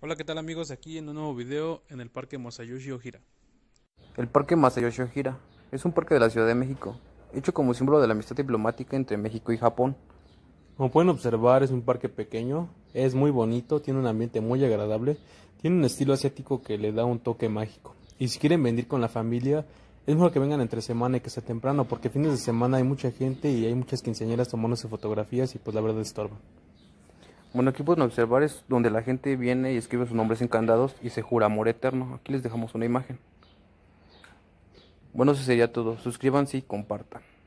Hola, ¿qué tal amigos? Aquí en un nuevo video en el Parque Masayoshi Ojira. El Parque Masayoshi Ojira es un parque de la Ciudad de México, hecho como símbolo de la amistad diplomática entre México y Japón. Como pueden observar, es un parque pequeño, es muy bonito, tiene un ambiente muy agradable, tiene un estilo asiático que le da un toque mágico. Y si quieren venir con la familia, es mejor que vengan entre semana y que sea temprano, porque fines de semana hay mucha gente y hay muchas quinceañeras tomándose fotografías y pues la verdad estorban. Bueno, aquí pueden observar es donde la gente viene y escribe sus nombres en y se jura amor eterno. Aquí les dejamos una imagen. Bueno, eso sería todo. Suscríbanse y compartan.